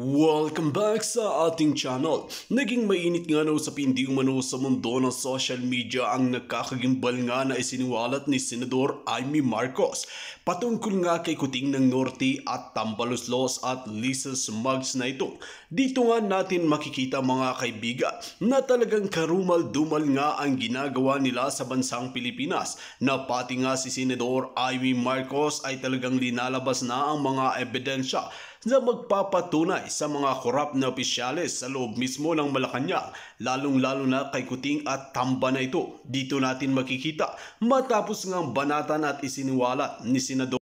Welcome back sa ating channel. Naging mainit nga na usapin di umano sa mundo ng social media ang nakakagimbal nga na isiniwalat ni Senador Amy Marcos. Patungkol nga kay Kuting ng Norte at Tambaloslos at Lisa Mugs na ito. Dito nga natin makikita mga kaibigan na talagang karumal-dumal nga ang ginagawa nila sa bansang Pilipinas na pati nga si Senador Amy Marcos ay talagang linalabas na ang mga ebidensya na magpapatunay sa mga korap na opisyales sa loob mismo ng Malacanang, lalong-lalo na kay Kuting at Tamba na ito. Dito natin makikita matapos ngang banatan at isiniwalat ni Senador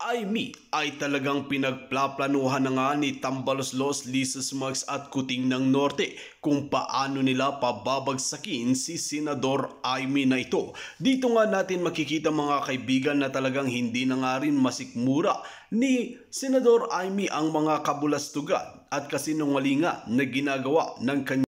I Me ay talagang pinagplaplanuhan na nga ni Tambalos Los, Lisas Max at Kuting ng Norte kung paano nila pababagsakin si Senador I na ito. Dito nga natin makikita mga kaibigan na talagang hindi na nga rin masikmura ni Senador I ang mga kabulastugan at kasinungalinga na ginagawa ng kanyang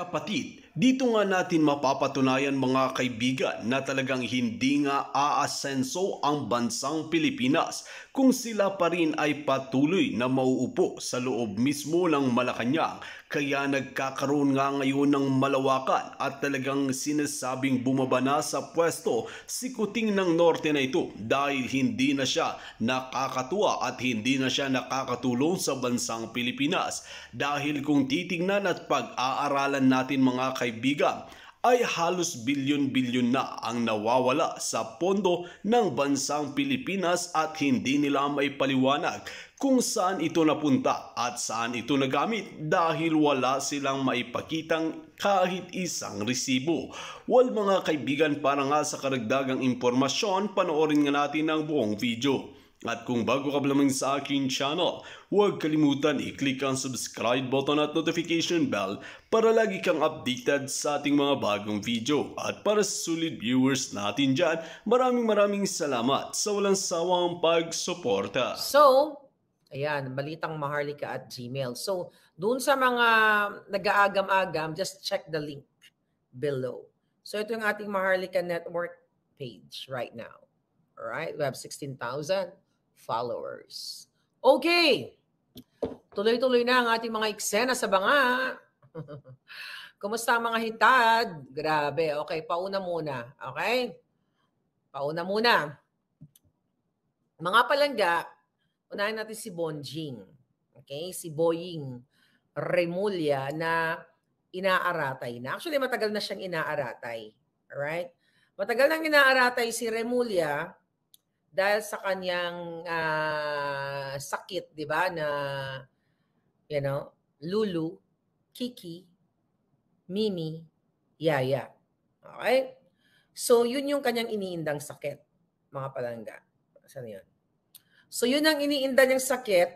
Kapatid, dito nga natin mapapatunayan mga kaibigan na talagang hindi nga aasenso ang bansang Pilipinas kung sila pa rin ay patuloy na mauupo sa loob mismo ng Malacanang kaya nagkakaroon nga ngayon ng malawakan at talagang sinasabing bumaba na sa pwesto si Kuting ng Norte na ito dahil hindi na siya nakakatuwa at hindi na siya nakakatulong sa bansang Pilipinas. Dahil kung titingnan at pag-aaralan natin mga kaibigan, ay halos bilyon-bilyon na ang nawawala sa pondo ng bansang Pilipinas at hindi nila may paliwanag kung saan ito napunta at saan ito nagamit dahil wala silang maipakitang kahit isang resibo. Wal mga kaibigan para nga sa karagdagang impormasyon panoorin nga natin ang buong video. At kung bago ka pa lamang sa akin channel, huwag kalimutan i-click ang subscribe button at notification bell para lagi kang updated sa ating mga bagong video. At para sa solid viewers natin dyan, maraming maraming salamat sa walang sawang pagsuporta. So, ayan, balitang maharlika at gmail. So, doon sa mga nag-aagam-agam, just check the link below. So, ito yung ating Maharlika Network page right now. All right, we have 16,000 followers. Okay. Tuloy-tuloy na ang ating mga eksena sa banga. Kumusta mga hitad? Grabe. Okay, pauna muna. Okay? Pauna muna. Mga palangga, unahin natin si Bonjing. Okay? Si Boying Remulia na inaaratay na. Actually, matagal na siyang inaaratay. Alright? Matagal nang inaaratay si Remulia dahil sa kanyang uh, sakit, 'di ba, na you know, Lulu, Kiki, Mimi, Yaya. Okay? So, yun yung kanyang iniindang sakit, mga palangga. Saan yun? So, yun ang iniinda niyang sakit,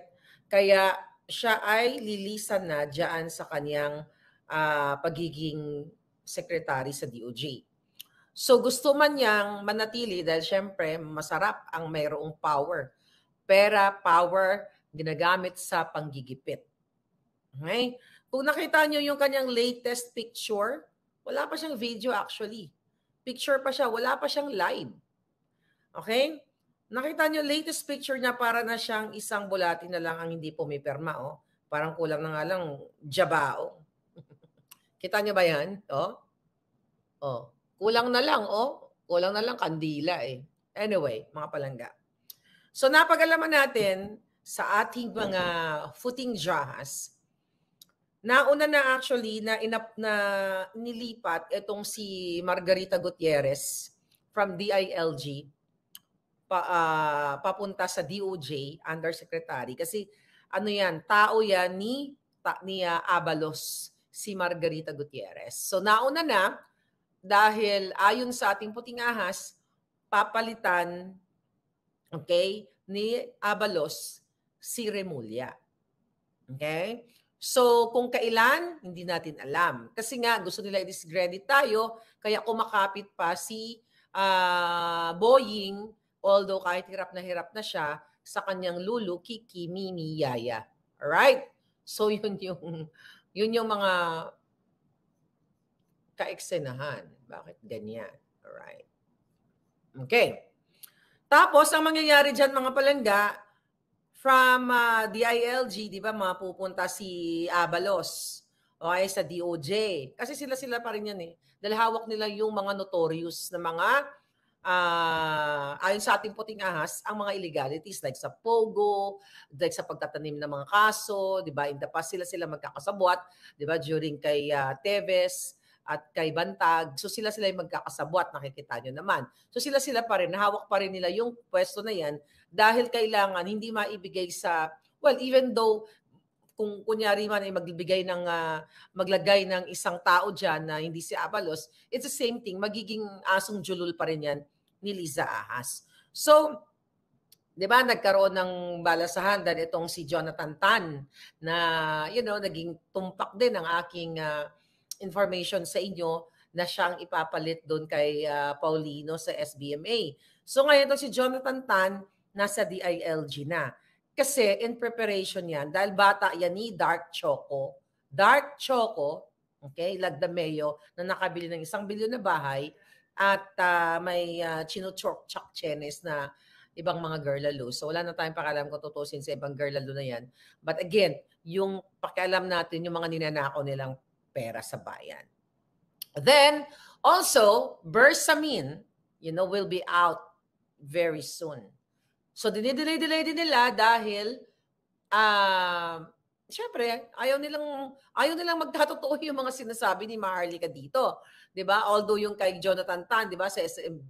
kaya siya ay lilisan na dyan sa kanyang uh, pagiging secretary sa DOJ. So gusto man niyang manatili dahil syempre masarap ang mayroong power. Pera, power, ginagamit sa panggigipit. Okay? Kung nakita niyo yung kanyang latest picture, wala pa siyang video actually. Picture pa siya, wala pa siyang live. Okay? Nakita niyo latest picture niya para na siyang isang bulati na lang ang hindi pumiperma. Oh. Parang kulang na nga lang jabao. Kita niyo ba yan? Oh? Oh. Kulang na lang, oh. Kulang na lang kandila eh. Anyway, mga palangga. So napagalaman natin sa ating mga footing jahas, nauna na actually na inap na nilipat itong si Margarita Gutierrez from DILG pa, uh, papunta sa DOJ undersecretary kasi ano yan tao yan ni ta, ni uh, Abalos si Margarita Gutierrez. So nauna na dahil ayon sa ating puting ahas, papalitan okay, ni Abalos si Remulla. Okay? So, kung kailan, hindi natin alam. Kasi nga, gusto nila i-discredit tayo, kaya kumakapit pa si uh, Boying, although kahit hirap na hirap na siya, sa kanyang lulu, Kiki, Mimi, Yaya. Alright? So, yun yung, yun yung mga kaeksenahan. Bakit ganyan? Alright. Okay. Tapos, ang mangyayari dyan mga palangga, from uh, ah, DILG, di ba, mapupunta si Abalos. Okay, sa DOJ. Kasi sila-sila pa rin yan eh. Dalhawak nila yung mga notorious na mga, uh, ayon sa ating puting ahas, ang mga illegalities like sa POGO, like sa pagtatanim ng mga kaso, di ba? In the past, sila-sila magkakasabwat, di ba? During kay uh, Teves, at kay Bantag. So sila sila yung magkakasabwat, nakikita nyo naman. So sila sila pa rin, nahawak pa rin nila yung pwesto na yan dahil kailangan hindi maibigay sa, well, even though kung kunyari man ay magbigay ng uh, maglagay ng isang tao diyan na hindi si Abalos, it's the same thing, magiging asong julul pa rin 'yan ni Liza Ahas. So, 'di ba nagkaroon ng balasahan din itong si Jonathan Tan na you know, naging tumpak din ang aking uh, information sa inyo na siya ang ipapalit doon kay uh, Paulino sa SBMA. So ngayon to si Jonathan Tan nasa DILG na. Kasi in preparation yan, dahil bata yan ni Dark Choco. Dark Choco, okay, Lagdameo, na nakabili ng isang bilyon na bahay at uh, may uh, chinochok chak chenes na ibang mga girlalo. So wala na tayong pakialam kung tutusin sa ibang girlalo na yan. But again, yung pakialam natin yung mga ninanako nilang pera sa bayan. Then, also, Bersamin, you know, will be out very soon. So, dinidelay-delay din nila dahil, uh, syempre, ayaw nilang, ayaw nilang magtatotoo yung mga sinasabi ni Maharlika dito. ba diba? Although yung kay Jonathan Tan, ba diba, sa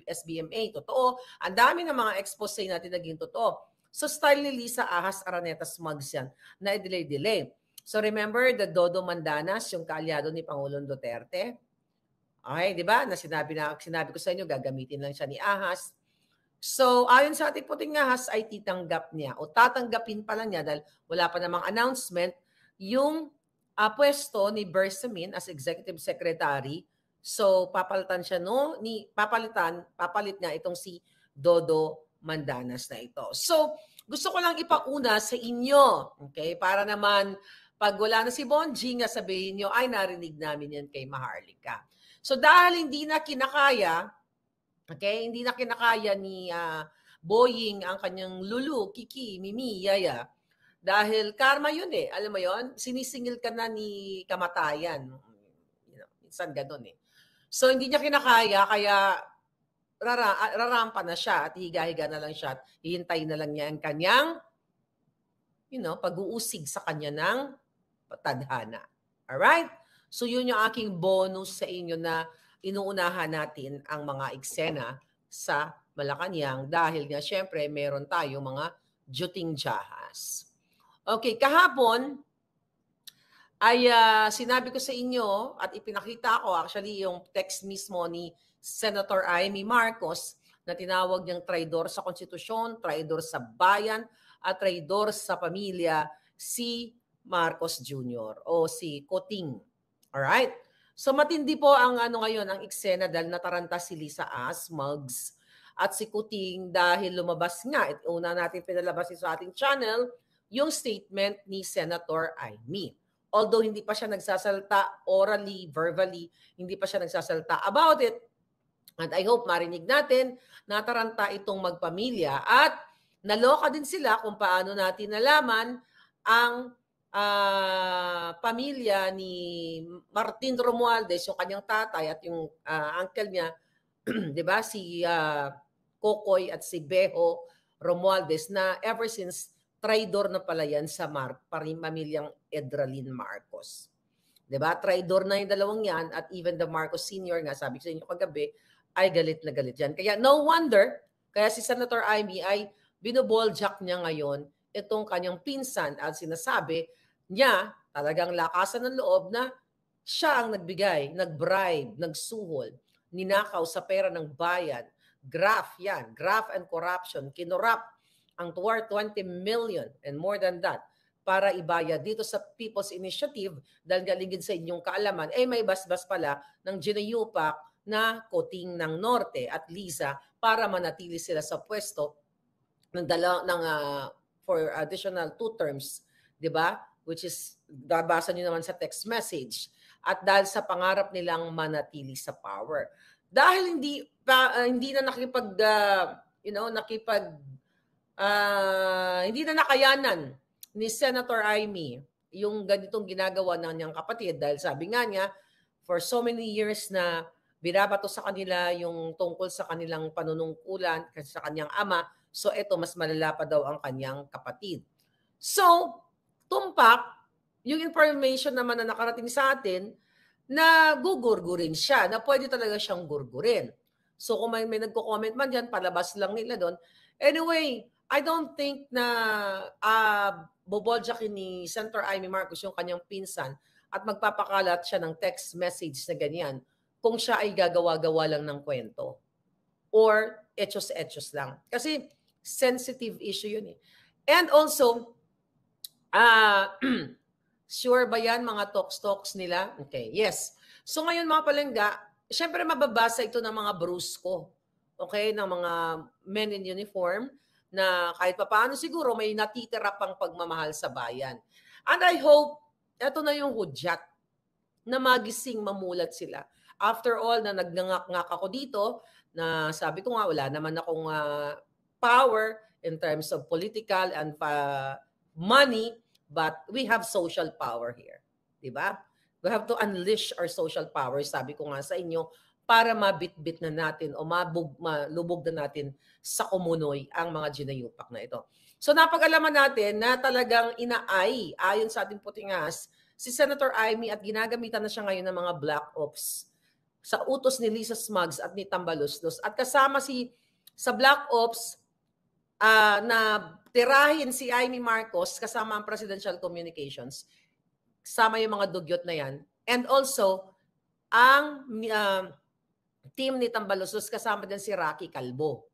SBMA, totoo. Ang dami ng mga expose natin naging totoo. So, style ni Lisa Ahas Araneta Smugs yan, na delay-delay. So remember the Dodo Mandanas, yung kaalyado ni Pangulong Duterte. Okay, di ba? Na sinabi, na, sinabi ko sa inyo, gagamitin lang siya ni Ahas. So ayon sa ating puting Ahas ay titanggap niya o tatanggapin pa lang niya dahil wala pa namang announcement yung uh, pwesto ni Bersamin as Executive Secretary. So papalitan siya no ni papalitan papalit niya itong si Dodo Mandanas na ito. So gusto ko lang ipauna sa inyo, okay? Para naman pag wala na si Bonjing, sabihin nyo, ay narinig namin yan kay Maharlika. So dahil hindi na kinakaya, okay, hindi na kinakaya ni uh, Boying ang kanyang Lulu, Kiki, Mimi, Yaya, dahil karma yun eh. Alam mo yun? Sinisingil ka na ni kamatayan. You know, minsan ganun eh. So hindi niya kinakaya kaya rara, ah, rarampa na siya at higa-higa na lang siya at hihintay na lang niya ang kanyang you know, pag-uusig sa kanya ng tadhana. Alright? So yun yung aking bonus sa inyo na inuunahan natin ang mga eksena sa Malacanang dahil nga syempre meron tayo mga juting jahas. Okay, kahapon ay uh, sinabi ko sa inyo at ipinakita ko actually yung text mismo ni Senator Amy Marcos na tinawag niyang traidor sa konstitusyon, traidor sa bayan at traidor sa pamilya si Marcos Jr. o si Coting. right? So matindi po ang ano ngayon, ang eksena dahil nataranta si Lisa Asmugs at si Kuting dahil lumabas nga, at una natin pinalabas sa ating channel, yung statement ni Senator Aimee. Although hindi pa siya nagsasalta orally, verbally, hindi pa siya nagsasalta about it. And I hope marinig natin, nataranta itong magpamilya at naloka din sila kung paano natin nalaman ang uh, pamilya ni Martin Romualdez, yung kanyang tatay at yung uh, uncle niya, 'di ba si uh, Kokoy at si Beho Romualdez na ever since traidor na pala yan sa Mar Mark, pamilyang Edralin Marcos. 'Di ba? Traidor na 'yung dalawang 'yan at even the Marcos senior nga sabi ko sa inyo kagabi ay galit na galit yan. Kaya no wonder kaya si Senator Amy ay binoboljak niya ngayon itong kanyang pinsan at sinasabi niya talagang lakasan ng loob na siya ang nagbigay, nagbribe, nagsuhol, ninakaw sa pera ng bayan. Graft yan, graft and corruption. Kinorap ang toward 20 million and more than that para ibaya dito sa People's Initiative dahil galingid sa inyong kaalaman, eh may basbas pala ng Ginayupak na Koting ng Norte at Lisa para manatili sila sa pwesto ng, dala, ng uh, for additional two terms, 'di ba? which is babasa nyo naman sa text message, at dahil sa pangarap nilang manatili sa power. Dahil hindi pa, uh, hindi na nakipag uh, you know, nakipag uh, hindi na nakayanan ni Senator Amy yung ganitong ginagawa ng niyang kapatid dahil sabi nga niya for so many years na binabato sa kanila yung tungkol sa kanilang panunungkulan kasi sa kanyang ama so eto mas malala pa daw ang kanyang kapatid. So, tumpak yung information naman na nakarating sa atin na gugurgurin siya, na pwede talaga siyang gurgurin. So kung may, may nagko-comment man dyan, palabas lang nila doon. Anyway, I don't think na uh, ah, boboljakin ni Senator Amy Marcos yung kanyang pinsan at magpapakalat siya ng text message na ganyan kung siya ay gagawa-gawa lang ng kwento or etos-etos lang. Kasi sensitive issue yun eh. And also, Uh, sure ba yan mga talks-talks nila? Okay, yes. So ngayon mga palingga, syempre mababasa ito ng mga brusko. Okay, ng mga men in uniform na kahit papaano siguro may natitira pang pagmamahal sa bayan. And I hope ito na yung hudyat na magising mamulat sila. After all, na nagnangak-ngak ako dito, na sabi ko nga wala naman akong uh, power in terms of political and uh, money But we have social power here. Di ba? We have to unleash our social power, sabi ko nga sa inyo, para mabitbit na natin o mabug, malubog na natin sa kumunoy ang mga ginayupak na ito. So napag-alaman natin na talagang inaay, ayon sa ating putingas, si Senator Amy at ginagamitan na siya ngayon ng mga black ops sa utos ni Lisa Smugs at ni Tambalustos. At kasama si sa black ops uh, na tirahin si Amy Marcos kasama ang Presidential Communications, kasama yung mga dugyot na yan. And also, ang uh, team ni Tambalusos kasama din si Rocky Calvo.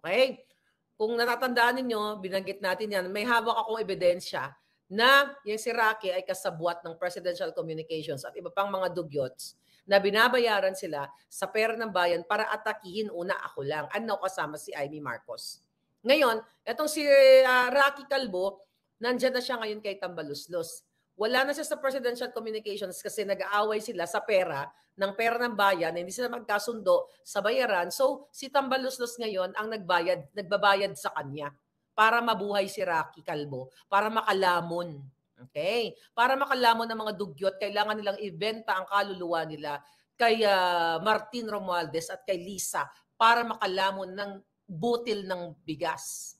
Okay? Kung natatandaan ninyo, binanggit natin yan, may hawak akong ebidensya na yung si Rocky ay kasabwat ng Presidential Communications at iba pang mga dugyots na binabayaran sila sa pera ng bayan para atakihin una ako lang. Ano kasama si Amy Marcos. Ngayon, itong si uh, Rocky Calvo, nandiyan na siya ngayon kay Tambaluslos. Wala na siya sa presidential communications kasi nag-aaway sila sa pera, ng pera ng bayan, hindi sila magkasundo sa bayaran. So, si Tambaluslos ngayon ang nagbayad, nagbabayad sa kanya para mabuhay si Rocky Calvo, para makalamon. Okay? Para makalamon ng mga dugyot, kailangan nilang ibenta ang kaluluwa nila kay uh, Martin Romualdez at kay Lisa para makalamon ng butil ng bigas.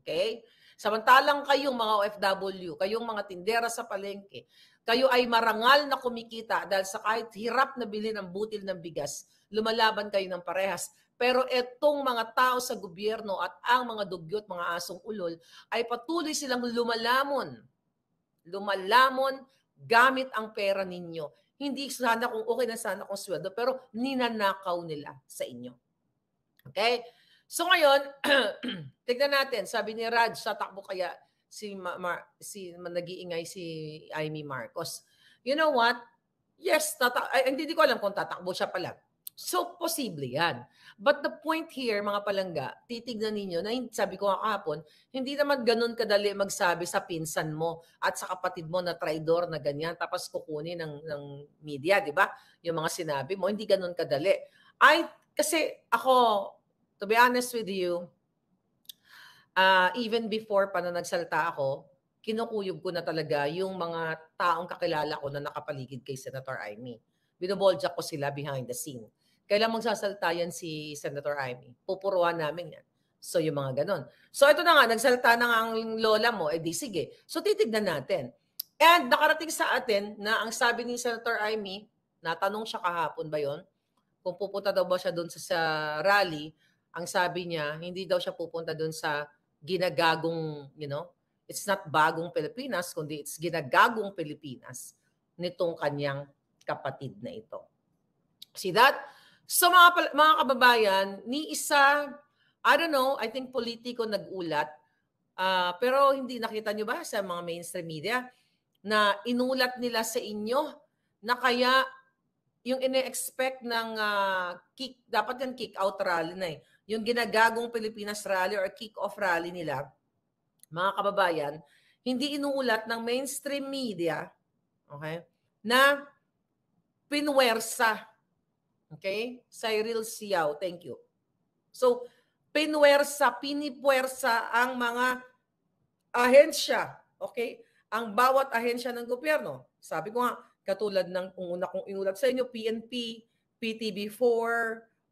Okay? Samantalang kayong mga OFW, kayong mga tindera sa palengke, kayo ay marangal na kumikita dahil sa kahit hirap na bilhin ang butil ng bigas, lumalaban kayo ng parehas. Pero etong mga tao sa gobyerno at ang mga dugyot, mga asong ulol, ay patuloy silang lumalamon. Lumalamon gamit ang pera ninyo. Hindi sana kung okay na sana kung sweldo, pero ninanakaw nila sa inyo. Okay? So ngayon, tignan natin, sabi ni Raj, sa takbo kaya si, Ma- Mar- si nag-iingay si Amy Marcos. You know what? Yes, tata- ay, hindi, ko alam kung tatakbo siya pala. So, posible yan. But the point here, mga palangga, titignan ninyo, na sabi ko kahapon, hindi naman ganun kadali magsabi sa pinsan mo at sa kapatid mo na traidor na ganyan, tapos kukunin ng, ng media, di ba? Yung mga sinabi mo, hindi ganun kadali. I, kasi ako, to be honest with you, uh, even before pa na nagsalta ako, kinukuyog ko na talaga yung mga taong kakilala ko na nakapaligid kay Senator Amy. Binoboljak ko sila behind the scene. Kailan magsasalta yan si Senator Amy? Pupuruan namin yan. So yung mga ganon. So ito na nga, nagsalta na nga ang lola mo, edi eh, sige. So titignan natin. And nakarating sa atin na ang sabi ni Senator Amy, natanong siya kahapon ba yon kung pupunta daw ba siya doon sa, sa rally, ang sabi niya, hindi daw siya pupunta doon sa ginagagong, you know, it's not bagong Pilipinas, kundi it's ginagagong Pilipinas nitong kanyang kapatid na ito. See that? So mga, mga kababayan, ni isa, I don't know, I think politiko nag-ulat, uh, pero hindi nakita nyo ba sa mga mainstream media na inulat nila sa inyo na kaya yung ine-expect ng uh, kick, dapat yan kick out rally na eh yung ginagagong Pilipinas Rally or kick-off rally nila, mga kababayan, hindi inuulat ng mainstream media, okay, na pinwersa. Okay? Cyril Siao, thank you. So, pinwersa, pinipwersa ang mga ahensya, okay? Ang bawat ahensya ng gobyerno. Sabi ko nga, katulad ng kung una kong inulat sa inyo, PNP, PTB4,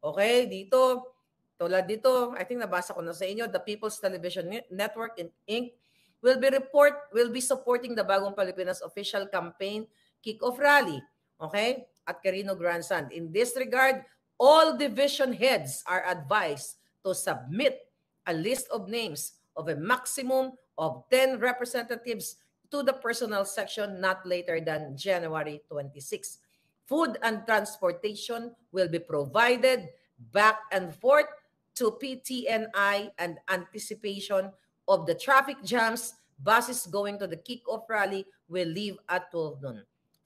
okay, dito, tulad dito, I think nabasa ko na sa inyo, the People's Television Network in Inc. will be report will be supporting the Bagong Pilipinas official campaign kick-off rally, okay? At Carino Grandstand. In this regard, all division heads are advised to submit a list of names of a maximum of 10 representatives to the personnel section not later than January 26. Food and transportation will be provided back and forth to PTNI and anticipation of the traffic jams buses going to the kick-off rally will leave at 12 noon.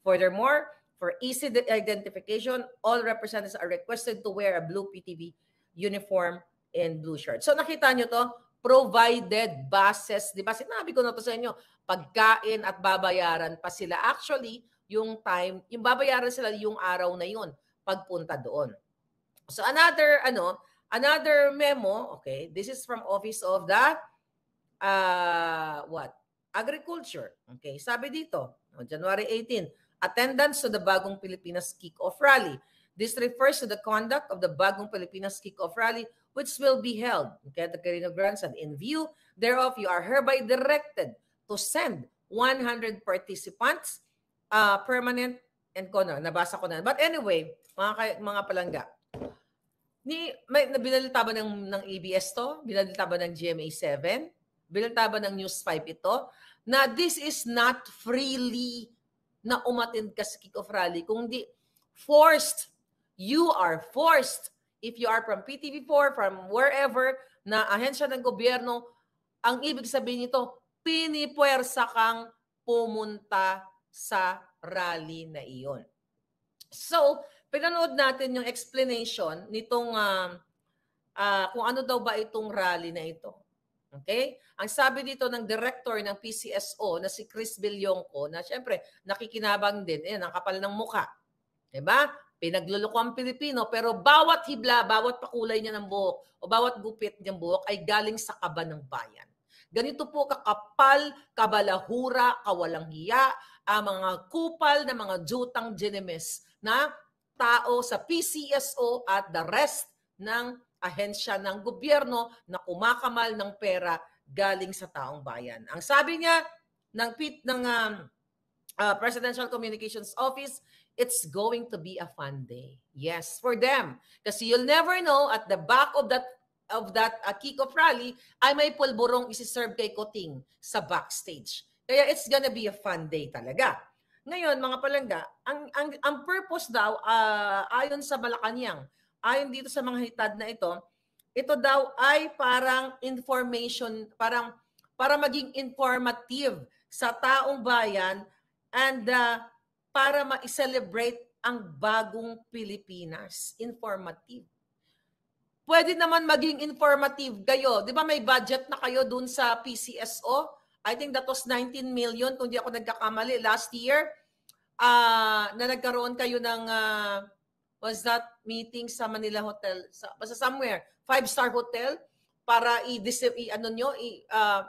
Furthermore, for easy identification, all representatives are requested to wear a blue PTV uniform and blue shirt. So nakita nyo to, provided buses, di ba? Sinabi ko na to sa inyo, pagkain at babayaran pa sila. Actually, yung time, yung babayaran sila yung araw na yun pagpunta doon. So another ano, Another memo, okay, this is from Office of the uh, what? Agriculture. Okay, sabi dito, oh, January 18, attendance to the Bagong Pilipinas Kick-Off Rally. This refers to the conduct of the Bagong Pilipinas Kick-Off Rally which will be held okay, at the Carino Grandstand. In view thereof, you are hereby directed to send 100 participants uh, permanent and kono. Nabasa ko na. But anyway, mga, mga palangga, Ni, may, binalita ba ng, ng ABS to? Binalita ba ng GMA7? Binalita ba ng News 5 ito? Na this is not freely na umattend ka sa kick-off rally. Kung di, forced. You are forced. If you are from PTV4, from wherever, na ahensya ng gobyerno, ang ibig sabihin nito, pinipuwersa kang pumunta sa rally na iyon. So, pinanood natin yung explanation nitong uh, uh, kung ano daw ba itong rally na ito. Okay? Ang sabi dito ng director ng PCSO na si Chris Billionco na siyempre nakikinabang din, eh, ang kapal ng muka. Diba? Pinagluloko ang Pilipino pero bawat hibla, bawat pakulay niya ng buhok o bawat gupit niya ng buhok ay galing sa kaba ng bayan. Ganito po kakapal, kabalahura, kawalang hiya, ang mga kupal na mga jutang genemes na tao sa PCSO at the rest ng ahensya ng gobyerno na kumakamal ng pera galing sa taong bayan. Ang sabi niya ng pit ng um, uh, Presidential Communications Office, it's going to be a fun day. Yes, for them. Kasi you'll never know at the back of that of that uh, kickoff rally ay may pulborong isiserve kay Koting sa backstage. Kaya it's gonna be a fun day talaga. Ngayon, mga palangga, ang, ang, ang purpose daw, uh, ayon sa Malacanang, ayon dito sa mga hitad na ito, ito daw ay parang information, parang para maging informative sa taong bayan and uh, para ma-celebrate ang bagong Pilipinas. Informative. Pwede naman maging informative kayo. Di ba may budget na kayo dun sa PCSO? I think that was 19 million, kung di ako nagkakamali, last year uh, na nagkaroon kayo ng uh, was that meeting sa Manila Hotel sa basta somewhere five star hotel para i, i ano nyo i uh,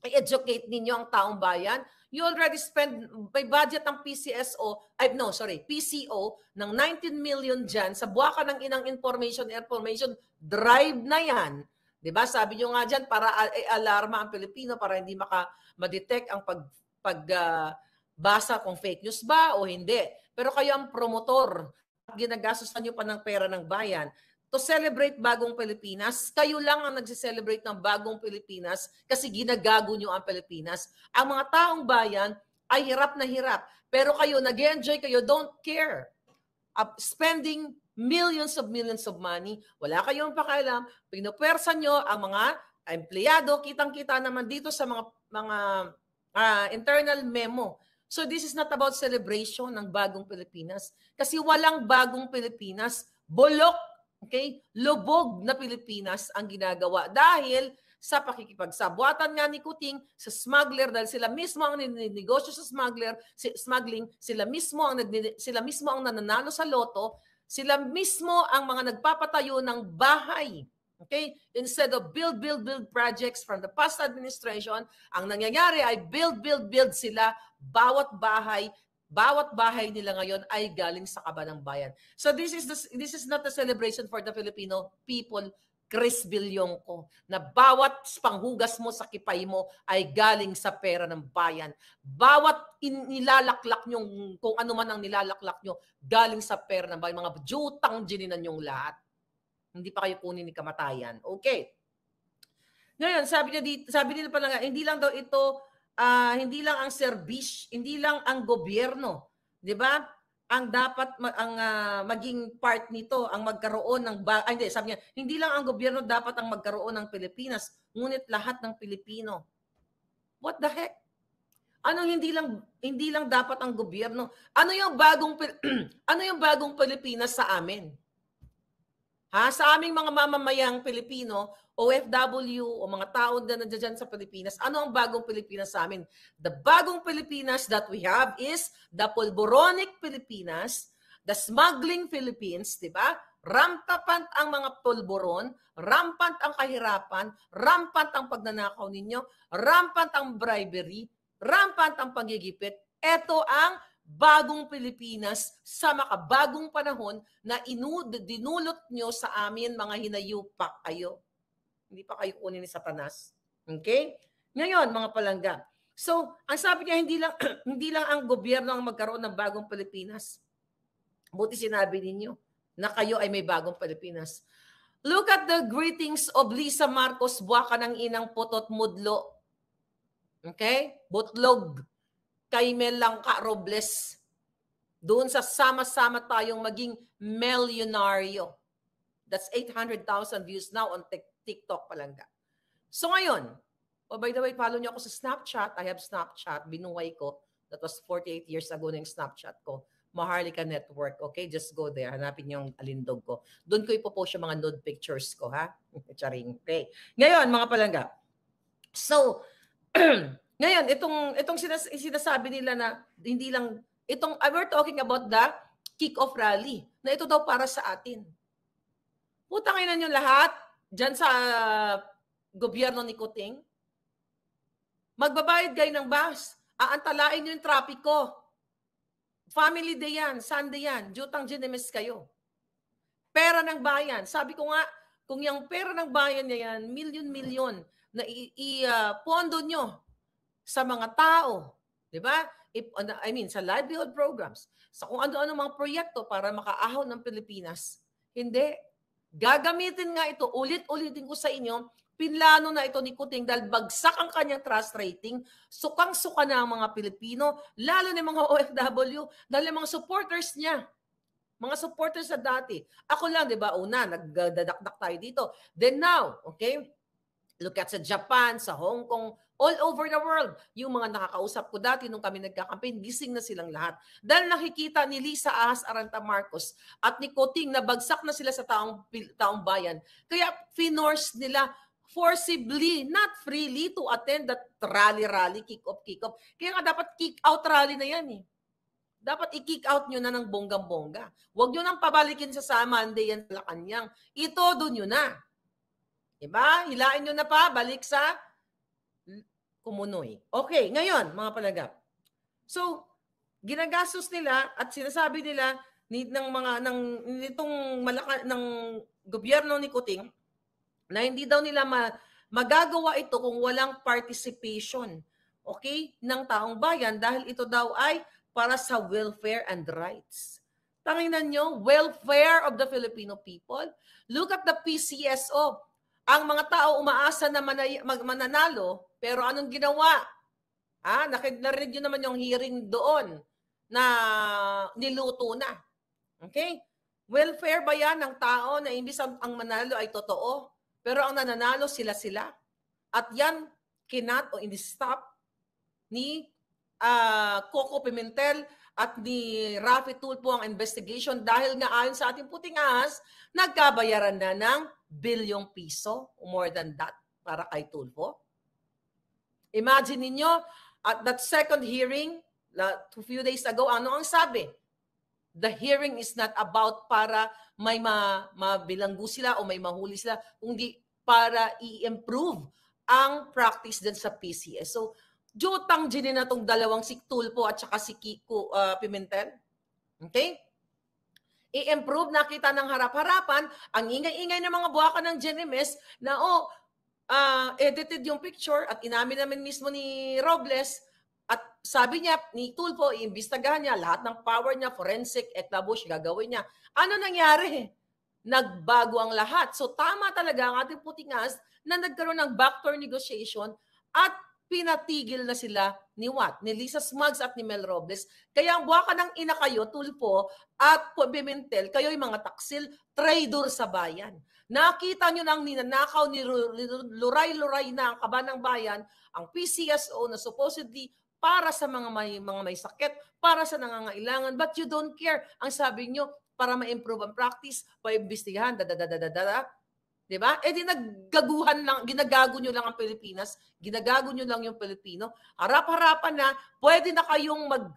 i-educate ninyo ang taong bayan you already spend by budget ng PCSO I no sorry PCO ng 19 million diyan sa buwaka ng inang information information drive na yan 'di ba sabi niyo nga diyan para i alarma ang Pilipino para hindi maka ma-detect ang pag pag uh, basa kung fake news ba o hindi. Pero kayo ang promotor at ginagastosan nyo pa ng pera ng bayan to celebrate bagong Pilipinas. Kayo lang ang nagse-celebrate ng bagong Pilipinas kasi ginagago nyo ang Pilipinas. Ang mga taong bayan ay hirap na hirap. Pero kayo, nag enjoy kayo, don't care. Uh, spending millions of millions of money, wala kayong pakialam, pinupwersa nyo ang mga empleyado, kitang-kita naman dito sa mga mga uh, internal memo So this is not about celebration ng bagong Pilipinas. Kasi walang bagong Pilipinas. Bolok, okay? Lubog na Pilipinas ang ginagawa. Dahil sa pakikipagsabwatan nga ni Kuting sa smuggler dahil sila mismo ang ninegosyo sa smuggler, si, smuggling, sila mismo ang sila mismo ang nananalo sa loto, sila mismo ang mga nagpapatayo ng bahay Okay? Instead of build, build, build projects from the past administration, ang nangyayari ay build, build, build sila. Bawat bahay, bawat bahay nila ngayon ay galing sa kaba ng bayan. So this is the, this is not a celebration for the Filipino people, Chris Bilyongko, na bawat panghugas mo sa kipay mo ay galing sa pera ng bayan. Bawat inilalaklak nilalaklak nyo, kung ano man ang nilalaklak nyo, galing sa pera ng bayan. Mga jutang gininan yung lahat. Hindi pa kayo kunin ni kamatayan. Okay. Ngayon, sabi niya dito, sabi nila pa lang, hindi lang daw ito uh, hindi lang ang service, hindi lang ang gobyerno, 'di ba? Ang dapat ma- ang uh, maging part nito ang magkaroon ng ba- ay, hindi, sabi niya, hindi lang ang gobyerno dapat ang magkaroon ng Pilipinas, ngunit lahat ng Pilipino. What the heck? Anong hindi lang hindi lang dapat ang gobyerno? Ano yung bagong ano yung bagong Pilipinas sa amin? Ha? Sa aming mga mamamayang Pilipino, OFW o mga tao na nandiyan sa Pilipinas, ano ang bagong Pilipinas sa amin? The bagong Pilipinas that we have is the polboronic Pilipinas, the smuggling Philippines, di ba? Rampant ang mga polboron, rampant ang kahirapan, rampant ang pagnanakaw ninyo, rampant ang bribery, rampant ang pagigipit. Ito ang bagong Pilipinas sa makabagong panahon na inud, dinulot nyo sa amin mga hinayupak kayo. Hindi pa kayo kunin ni Satanas. Okay? Ngayon, mga palangga. So, ang sabi niya, hindi lang, hindi lang ang gobyerno ang magkaroon ng bagong Pilipinas. Buti sinabi ninyo na kayo ay may bagong Pilipinas. Look at the greetings of Lisa Marcos, buwaka ng inang potot mudlo. Okay? Butlog kay Melangka Robles. Doon sa sama-sama tayong maging millionaryo. That's 800,000 views now on TikTok palangga. So ngayon, oh by the way, follow niyo ako sa Snapchat. I have Snapchat. Binuway ko. That was 48 years ago na yung Snapchat ko. Maharlika Network. Okay, just go there. Hanapin niyo yung alindog ko. Doon ko ipopost yung mga nude pictures ko, ha? Charing. Okay. Ngayon, mga palangga. So, Ngayon, itong itong sinas- sinasabi nila na hindi lang itong we're talking about the kick-off rally na ito daw para sa atin. Putang ina niyo lahat diyan sa uh, gobyerno ni Kuting. Magbabayad kayo ng bus. Aantalain niyo yung traffic ko. Family day yan, Sunday yan, jutang ginemes kayo. Pera ng bayan. Sabi ko nga, kung yung pera ng bayan niya yan, milyon-milyon na i-pondo ah, uh, nyo sa mga tao. 'Di ba? If, I mean, sa livelihood programs, sa kung ano-ano mga proyekto para makaahon ng Pilipinas. Hindi. Gagamitin nga ito, ulit-ulitin ko sa inyo, pinlano na ito ni Kuting dahil bagsak ang kanyang trust rating, sukang-suka na ang mga Pilipino, lalo na mga OFW, dahil mga supporters niya. Mga supporters sa dati. Ako lang, di ba, una, nagdadakdak tayo dito. Then now, okay, Look at sa Japan, sa Hong Kong, all over the world. Yung mga nakakausap ko dati nung kami nagka-campaign, gising na silang lahat. Dahil nakikita ni Lisa Ahas Aranta Marcos at ni Coting na bagsak na sila sa taong, taong bayan. Kaya finorce nila forcibly, not freely to attend that rally-rally, kick-off, kick-off. Kaya nga dapat kick-out rally na yan eh. Dapat i-kick out nyo na ng bonggang-bongga. Huwag nyo nang pabalikin sa Monday yan sa Lakanyang. Ito, doon nyo na. Diba? Hilain nyo na pa, balik sa kumunoy. Okay, ngayon, mga palagap. So, ginagastos nila at sinasabi nila ni, ng mga ng nitong malaka ng gobyerno ni Kuting na hindi daw nila ma, magagawa ito kung walang participation okay ng taong bayan dahil ito daw ay para sa welfare and rights. Tanginan nyo, welfare of the Filipino people. Look at the PCSO ang mga tao umaasa na manay, mag, mananalo, pero anong ginawa? Ah, nakilarid yun naman yung hearing doon na niluto na. Okay? Welfare ba yan ng tao na imbis ang, ang manalo ay totoo, pero ang nananalo sila-sila? At yan, kinat o in-stop ni uh, Coco Pimentel at ni Rafi Tulpo ang investigation dahil nga ayon sa ating puting ahas, nagkabayaran na ng bilyong piso, more than that, para kay Tulfo. Imagine ninyo, at that second hearing, a few days ago, ano ang sabi? The hearing is not about para may ma mabilanggo sila o may mahuli sila, kundi para i-improve ang practice din sa PCS. So, jotang jinin na tong dalawang si Tulpo at saka si Kiko uh, Pimentel. Okay? i-improve nakita ng harap-harapan ang ingay-ingay ng mga buwaka ng Genemes na oh uh, edited yung picture at inamin namin mismo ni Robles at sabi niya ni Tulfo iimbestigahan niya lahat ng power niya forensic etabush gagawin niya ano nangyari nagbago ang lahat so tama talaga ang ating putingas na nagkaroon ng backdoor negotiation at pinatigil na sila ni Watt, ni Lisa Smugs at ni Mel Robles. Kaya ang buwaka ng ina kayo, Tulpo at Pimentel, kayo'y mga taksil, trader sa bayan. Nakita nyo ng ninanakaw ni Luray-Luray na ang kaba ng bayan, ang PCSO na supposedly para sa mga may, mga may sakit, para sa nangangailangan, but you don't care. Ang sabi nyo, para ma-improve ang practice, paimbestigahan, da da da da da da 'Di ba? Eh di naggaguhan lang, ginagago niyo lang ang Pilipinas, ginagago niyo lang yung Pilipino. Harap-harapan na, pwede na kayong mag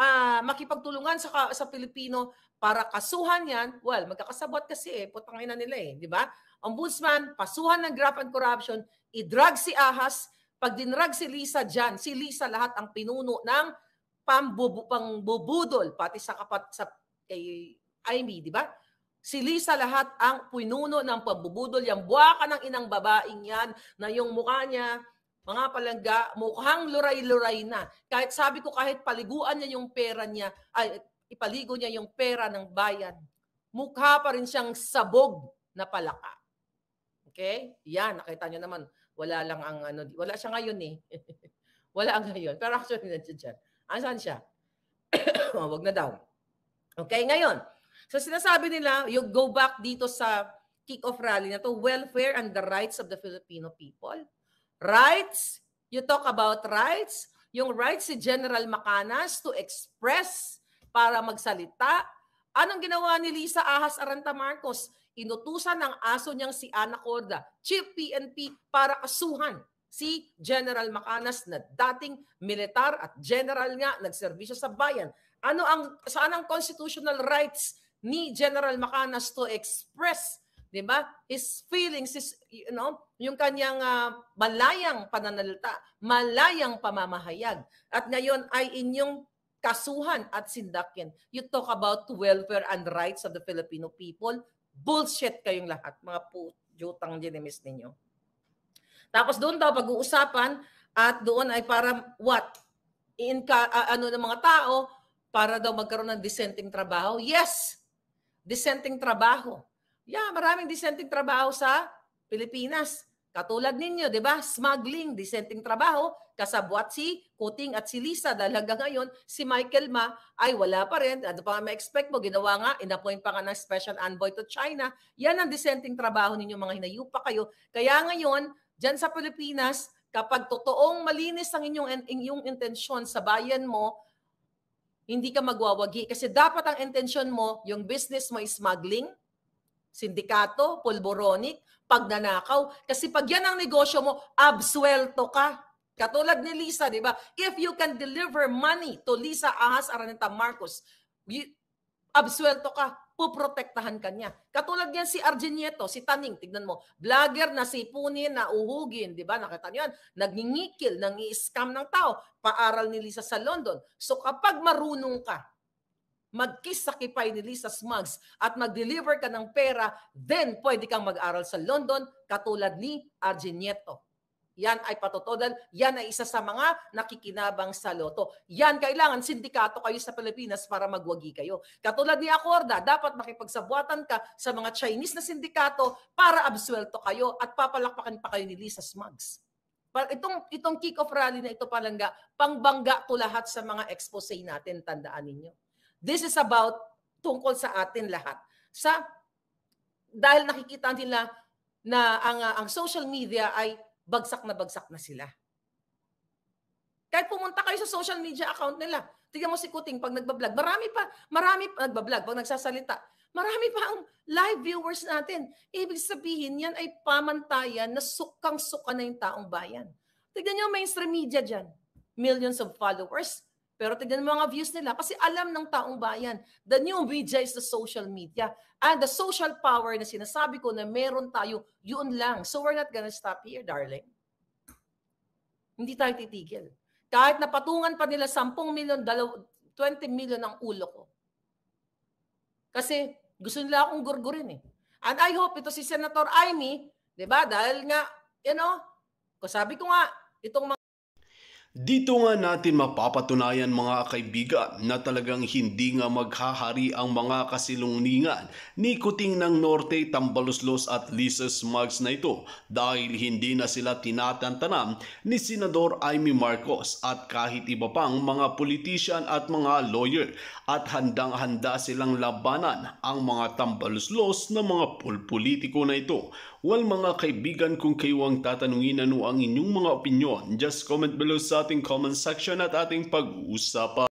uh, makipagtulungan sa sa Pilipino para kasuhan 'yan. Well, magkakasabot kasi eh, putang ina nila eh, 'di ba? Ombudsman, pasuhan ng graft and corruption, i-drug si Ahas, pag dinrag si Lisa diyan, si Lisa lahat ang pinuno ng pambubu, pangbubudol pati sa kapat sa kay eh, Amy, di ba? Si Lisa lahat ang pinuno ng pagbubudol. Yan buwaka ng inang babaeng yan na yung mukha niya, mga palangga, mukhang luray-luray na. Kahit sabi ko, kahit paliguan niya yung pera niya, ay, ipaligo niya yung pera ng bayan, mukha pa rin siyang sabog na palaka. Okay? Yan, nakita niyo naman. Wala lang ang ano, wala siya ngayon eh. wala ang ngayon. Pero actually, nandiyan siya. Asan siya? Huwag oh, na daw. Okay, ngayon. So sinasabi nila, you go back dito sa kick-off rally na to, welfare and the rights of the Filipino people. Rights, you talk about rights, yung rights si General Macanas to express para magsalita. Anong ginawa ni Lisa Ahas Aranta Marcos? Inutusan ng aso niyang si Ana Corda, Chief PNP, para kasuhan si General Macanas na dating militar at general nga nagserbisyo sa bayan. Ano ang saan ang constitutional rights ni General Macanas to express 'di ba? His feelings is you know, yung kanyang uh, malayang pananalita, malayang pamamahayag. At ngayon ay inyong kasuhan at sindakin. You talk about welfare and rights of the Filipino people. Bullshit kayong lahat, mga putang ginimis ninyo. Tapos doon daw pag-uusapan at doon ay para what? Inka, uh, ah, ano ng mga tao para daw magkaroon ng dissenting trabaho. Yes, dissenting trabaho. Yeah, maraming dissenting trabaho sa Pilipinas. Katulad ninyo, di ba? Smuggling, dissenting trabaho, kasabwat si Kuting at si Lisa dahil hanggang ngayon si Michael Ma ay wala pa rin. Ano pa nga ma-expect mo? Ginawa nga, inappoint pa nga ng special envoy to China. Yan ang dissenting trabaho ninyo, mga hinayupa kayo. Kaya ngayon, dyan sa Pilipinas, kapag totoong malinis ang inyong, inyong intensyon sa bayan mo, hindi ka magwawagi. Kasi dapat ang intensyon mo, yung business mo is smuggling, sindikato, polboronic, pagnanakaw. Kasi pag yan ang negosyo mo, absuelto ka. Katulad ni Lisa, di ba? If you can deliver money to Lisa Ahas Araneta Marcos, you, absuelto ka poprotektahan ka niya. Katulad yan si Argenieto, si Taning, tignan mo, vlogger na sipunin, na uhugin, di ba? Nakita niyo yan, nagingikil, nang scam ng tao, paaral ni Lisa sa London. So kapag marunong ka, mag-kiss sa kipay ni Lisa Smugs at mag-deliver ka ng pera, then pwede kang mag-aral sa London katulad ni Argenieto. Yan ay patotodan. Yan ay isa sa mga nakikinabang sa loto. Yan, kailangan sindikato kayo sa Pilipinas para magwagi kayo. Katulad ni Acorda, dapat makipagsabuatan ka sa mga Chinese na sindikato para absuelto kayo at papalakpakan pa kayo ni Lisa Smugs. Itong, itong kick-off rally na ito palangga, pangbangga to lahat sa mga expose natin, tandaan ninyo. This is about tungkol sa atin lahat. Sa, dahil nakikita nila na ang, ang social media ay bagsak na bagsak na sila. Kahit pumunta kayo sa social media account nila, tignan mo si Kuting pag nagbablog, marami pa, marami pa nagbablog, pag nagsasalita, marami pa ang live viewers natin. Ibig sabihin, yan ay pamantayan na sukang-suka na yung taong bayan. Tignan nyo mainstream media dyan. Millions of followers, pero tignan mo mga views nila kasi alam ng taong bayan, the new media is the social media. And the social power na sinasabi ko na meron tayo, yun lang. So we're not gonna stop here, darling. Hindi tayo titigil. Kahit napatungan pa nila 10 million, 20 million ang ulo ko. Kasi gusto nila akong gurgurin eh. And I hope ito si Senator Amy, 'di ba? Dahil nga, you know, ko sabi ko nga, itong dito nga natin mapapatunayan mga kaibigan na talagang hindi nga maghahari ang mga kasilungningan ni Kuting ng Norte, Tambaloslos at Lises Mags na ito dahil hindi na sila tinatantanam ni Senador Amy Marcos at kahit iba pang mga politician at mga lawyer at handang-handa silang labanan ang mga Tambaloslos na mga pulpolitiko na ito Well mga kaibigan, kung kayo ang tatanungin ano ang inyong mga opinyon, just comment below sa ating comment section at ating pag-uusapan.